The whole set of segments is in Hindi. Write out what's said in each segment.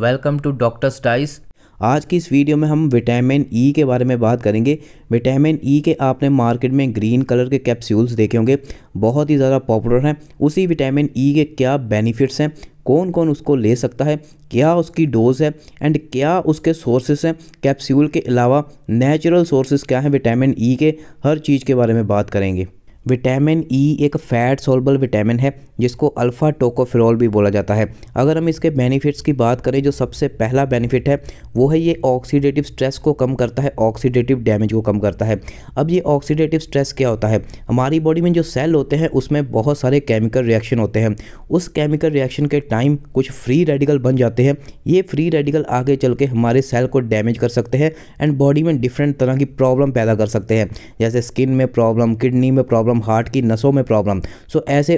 वेलकम टू डॉक्टर स्टाइस आज की इस वीडियो में हम विटामिन ई के बारे में बात करेंगे विटामिन ई के आपने मार्केट में ग्रीन कलर के कैप्सूल्स देखे होंगे बहुत ही ज़्यादा पॉपुलर हैं उसी विटामिन ई के क्या बेनिफिट्स हैं कौन कौन उसको ले सकता है क्या उसकी डोज़ है एंड क्या उसके सोर्सेस हैं कैप्सूल के अलावा नेचुरल सोर्सेस क्या हैं विटामिन ई के हर चीज़ के बारे में बात करेंगे विटामिन ई e एक फ़ैट सोलबल विटामिन है जिसको अल्फ़ा टोकोफिरॉल भी बोला जाता है अगर हम इसके बेनिफिट्स की बात करें जो सबसे पहला बेनिफिट है वो है ये ऑक्सीडेटिव स्ट्रेस को कम करता है ऑक्सीडेटिव डैमेज को कम करता है अब ये ऑक्सीडेटिव स्ट्रेस क्या होता है हमारी बॉडी में जो सेल होते हैं उसमें बहुत सारे केमिकल रिएक्शन होते हैं उस केमिकल रिएक्शन के टाइम कुछ फ्री रेडिकल बन जाते हैं ये फ्री रेडिकल आगे चल के हमारे सेल को डैमेज कर सकते हैं एंड बॉडी में डिफरेंट तरह की प्रॉब्लम पैदा कर सकते हैं जैसे स्किन में प्रॉब्लम किडनी में प्रॉब्लम हार्ट की नसों में प्रॉब्लम सो ऐसे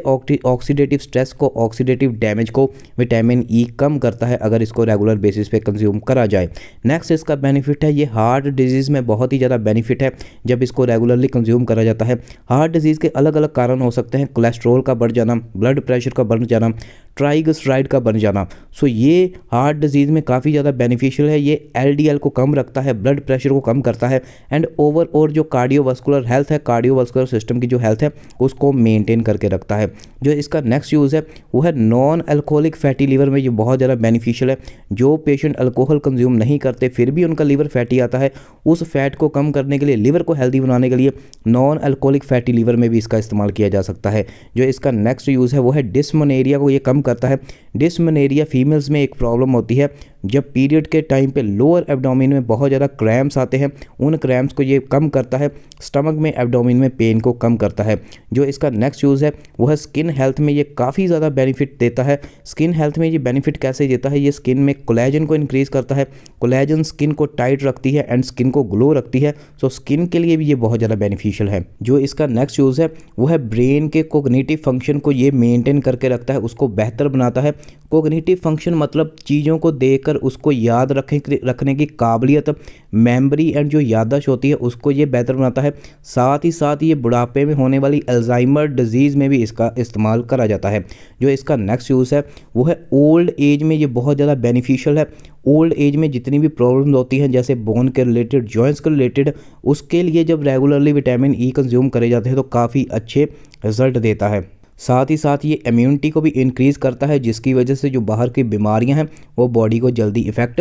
ऑक्सी ऑक्सीडेटिव स्ट्रेस को ऑक्सीडेटिव डैमेज को विटामिन ई e कम करता है अगर इसको रेगुलर बेसिस पे कंज्यूम करा जाए नेक्स्ट इसका बेनिफिट है ये हार्ट डिजीज़ में बहुत ही ज़्यादा बेनिफिट है जब इसको रेगुलरली कंज्यूम करा जाता है हार्ट डिजीज़ के अलग अलग कारण हो सकते हैं कोलेस्ट्रोल का बढ़ जाना ब्लड प्रेशर का बढ़ जाना ट्राइगस राइड का बन जाना सो ये हार्ट डिजीज़ में काफ़ी ज़्यादा बेनिफिशियल है ये एल को कम रखता है ब्लड प्रेशर को कम करता है एंड ओवरऑल जो कार्डियोवास्कुलर हेल्थ है कार्डियोवास्कुलर सिस्टम की जो हेल्थ है उसको मेनटेन करके रखता है जो इसका नेक्स्ट यूज़ है वो है नॉन अल्कोहलिक फैटी लीवर में ये बहुत ज़्यादा बेनिफिशियल है जो पेशेंट अल्कोहल कंज्यूम नहीं करते फिर भी उनका लीवर फैटी आता है उस फैट को कम करने के लिए लीवर को हेल्दी बनाने के लिए नॉन अल्कोहलिक फैटी लीवर में भी इसका इस्तेमाल किया जा सकता है जो इसका नेक्स्ट यूज़ है वो है डिसमोनेरिया को ये कम करता है डिसमनेरिया फीमेल्स में एक प्रॉब्लम होती है जब पीरियड के टाइम पे लोअर एब्डोमिन में बहुत ज़्यादा क्रैम्स आते हैं उन क्रैम्स को ये कम करता है स्टमक में एब्डोमिन में पेन को कम करता है जो इसका नेक्स्ट यूज़ है वह स्किन हेल्थ में ये काफ़ी ज़्यादा बेनिफिट देता है स्किन हेल्थ में ये बेनिफिट कैसे देता है ये स्किन में कोलेजन को इंक्रीज़ करता है कोलेजन स्किन को टाइट रखती है एंड स्किन को ग्लो रखती है सो स्किन के लिए भी ये बहुत ज़्यादा बेनिफिशियल है जो इसका नेक्स्ट यूज़ है वह ब्रेन के कोगनीटिव फंक्शन को ये मेनटेन करके रखता है उसको बेहतर बनाता है कोगनीटिव फंक्शन मतलब चीज़ों को देख देखकर उसको याद रखें रखने की काबिलियत मेमोरी एंड जो यादाश्त होती है उसको ये बेहतर बनाता है साथ ही साथ ये बुढ़ापे में होने वाली अल्जाइमर डिजीज़ में भी इसका इस्तेमाल करा जाता है जो इसका नेक्स्ट यूज़ है वो है ओल्ड एज में ये बहुत ज़्यादा बेनिफिशियल है ओल्ड एज में जितनी भी प्रॉब्लम होती हैं जैसे बोन के रिलेटेड जॉइंट्स के रिलेटेड उसके लिए जब रेगुलरली विटामिन ई कंज्यूम करे जाते हैं तो काफ़ी अच्छे रिजल्ट देता है साथ ही साथ ये इम्यूनिटी को भी इंक्रीज़ करता है जिसकी वजह से जो बाहर की बीमारियां हैं वो बॉडी को जल्दी इफ़ेक्ट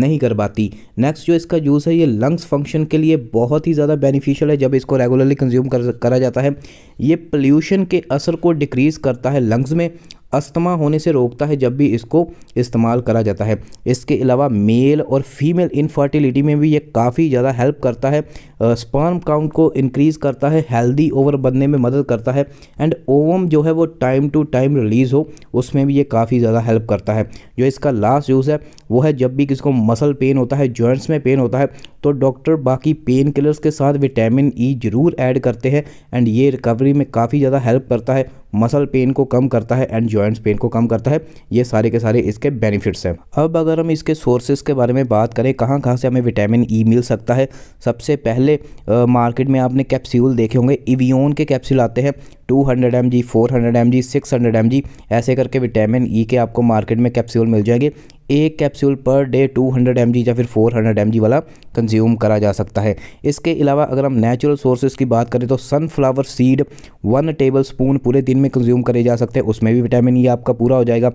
नहीं कर पाती नेक्स्ट जो इसका जूस है ये लंग्स फंक्शन के लिए बहुत ही ज़्यादा बेनिफिशियल है जब इसको रेगुलरली कंज्यूम कर करा जाता है ये पोल्यूशन के असर को डिक्रीज़ करता है लंग्स में अस्थमा होने से रोकता है जब भी इसको इस्तेमाल करा जाता है इसके अलावा मेल और फीमेल इनफर्टिलिटी में भी ये काफ़ी ज़्यादा हेल्प करता है स्पर्म काउंट को इंक्रीज़ करता है हेल्दी ओवर बनने में मदद करता है एंड ओवम जो है वो टाइम टू टाइम रिलीज़ हो उसमें भी ये काफ़ी ज़्यादा हेल्प करता है जो इसका लास्ट यूज़ है वो है जब भी किसको मसल पेन होता है जॉइंट्स में पेन होता है तो डॉक्टर बाकी पेन किलर्स के साथ विटामिन ई e ज़रूर ऐड करते हैं एंड ये रिकवरी में काफ़ी ज़्यादा हेल्प करता है मसल पेन को कम करता है एंड जॉइंट्स पेन को कम करता है ये सारे के सारे इसके बेनिफिट्स हैं अब अगर हम इसके सोर्सेज के बारे में बात करें कहाँ कहाँ से हमें विटामिन ई e मिल सकता है सबसे पहले आ, मार्केट में आपने कैप्सूल देखे होंगे इवियोन के कैप्सूल आते हैं two hundred M G four hundred M G six hundred M G ऐसे करके विटामिन ई e के आपको मार्केट में कैप्सूल मिल जाएंगे एक capsule per day two hundred M G या फिर फोर हंड्रेड एम जी वाला कंज्यूम करा जा सकता है इसके अलावा अगर हम नेचुरल सोर्सेज की बात करें तो sunflower seed one tablespoon पूरे दिन में कंज्यूम करे जा सकते हैं उसमें भी विटामिन ई e आपका पूरा हो जाएगा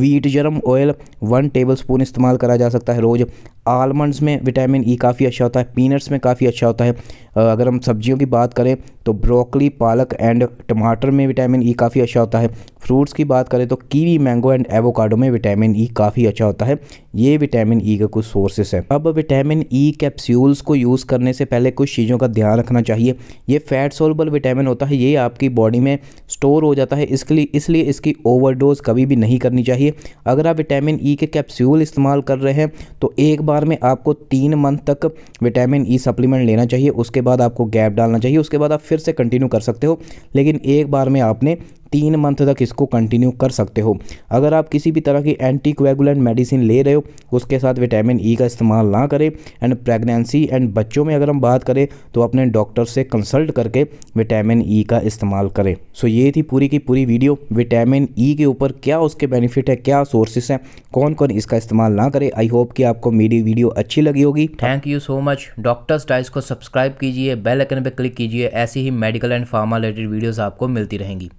wheat germ oil one tablespoon इस्तेमाल करा जा सकता है रोज़ आलमंड्स में विटामिन ई काफ़ी अच्छा होता है पीनट्स में काफ़ी अच्छा होता है अगर हम सब्जियों की बात करें तो ब्रोकली पालक एंड टमाटर में विटामिन ई काफ़ी अच्छा होता है फ्रूट्स की बात करें तो कीवी मैंगो एंड एवोकाडो में विटामिन ई काफ़ी अच्छा होता है ये विटामिन ई e का कुछ सोर्सेस है अब विटामिन ई e कैप्सूल्स को यूज़ करने से पहले कुछ चीज़ों का ध्यान रखना चाहिए ये फैट सोलबल विटामिन होता है ये आपकी बॉडी में स्टोर हो जाता है इसके लिए इसलिए इसकी ओवरडोज कभी भी नहीं करनी चाहिए अगर आप विटामिन ई e के कैप्सूल इस्तेमाल कर रहे हैं तो एक बार में आपको तीन मंथ तक विटामिन ई सप्लीमेंट लेना चाहिए उसके बाद आपको गैप डालना चाहिए उसके बाद आप फिर से कंटिन्यू कर सकते हो लेकिन एक बार में आपने तीन मंथ तक इसको कंटिन्यू कर सकते हो अगर आप किसी भी तरह की एंटी कोएगुलेंट मेडिसिन ले रहे हो उसके साथ विटामिन ई e का इस्तेमाल ना करें एंड प्रेगनेंसी एंड बच्चों में अगर हम बात करें तो अपने डॉक्टर से कंसल्ट करके विटामिन ई e का इस्तेमाल करें सो so ये थी पूरी की पूरी वीडियो विटामिन ई e के ऊपर क्या उसके बेनिफिट है क्या सोर्सेस हैं कौन कौन इसका इस्तेमाल ना करें आई होप कि आपको मेरी वीडियो अच्छी लगी होगी thank you so much doctors dice को सब्सक्राइब कीजिए बेल आइकन पर क्लिक कीजिए ऐसी ही medical and pharma related videos आपको मिलती रहेंगी